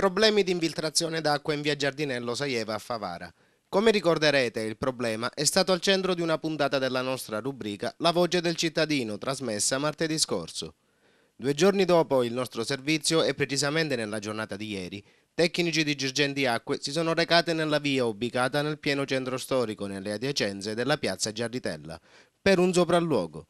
Problemi di infiltrazione d'acqua in via Giardinello Saieva a Favara. Come ricorderete, il problema è stato al centro di una puntata della nostra rubrica La voce del cittadino, trasmessa martedì scorso. Due giorni dopo il nostro servizio, e precisamente nella giornata di ieri, tecnici di Girgenti Acque si sono recate nella via ubicata nel pieno centro storico, nelle adiacenze della piazza Giarditella, per un sopralluogo.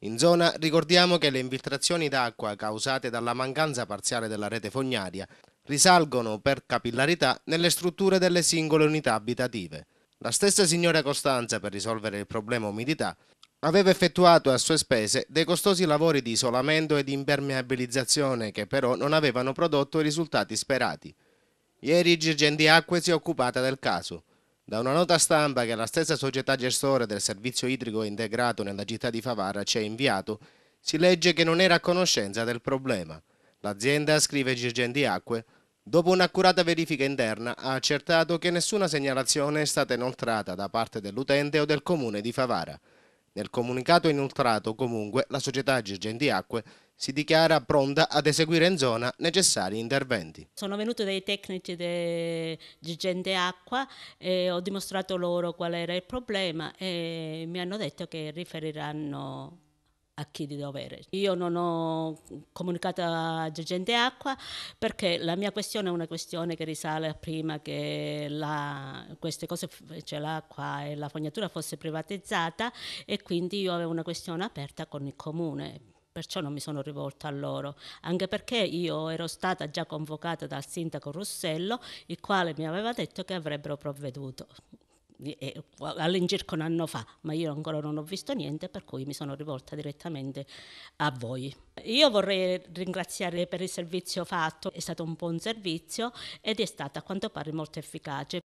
In zona ricordiamo che le infiltrazioni d'acqua causate dalla mancanza parziale della rete fognaria risalgono per capillarità nelle strutture delle singole unità abitative. La stessa signora Costanza, per risolvere il problema umidità, aveva effettuato a sue spese dei costosi lavori di isolamento ed impermeabilizzazione che però non avevano prodotto i risultati sperati. Ieri Girgendi Acque si è occupata del caso. Da una nota stampa che la stessa società gestore del servizio idrico integrato nella città di Favara ci ha inviato, si legge che non era a conoscenza del problema. L'azienda, scrive Girgendi Acque, Dopo un'accurata verifica interna ha accertato che nessuna segnalazione è stata inoltrata da parte dell'utente o del comune di Favara. Nel comunicato inoltrato comunque la società Girgenti Acque si dichiara pronta ad eseguire in zona necessari interventi. Sono venuti dei tecnici di Girgenti Acqua e ho dimostrato loro qual era il problema e mi hanno detto che riferiranno a chi di dovere. Io non ho comunicato a Girgente Acqua perché la mia questione è una questione che risale a prima che la, queste cose, cioè l'acqua e la fognatura fosse privatizzata e quindi io avevo una questione aperta con il comune perciò non mi sono rivolta a loro, anche perché io ero stata già convocata dal sindaco Russello, il quale mi aveva detto che avrebbero provveduto. Eh, all'incirca un anno fa, ma io ancora non ho visto niente, per cui mi sono rivolta direttamente a voi. Io vorrei ringraziare per il servizio fatto, è stato un buon servizio ed è stato a quanto pare molto efficace.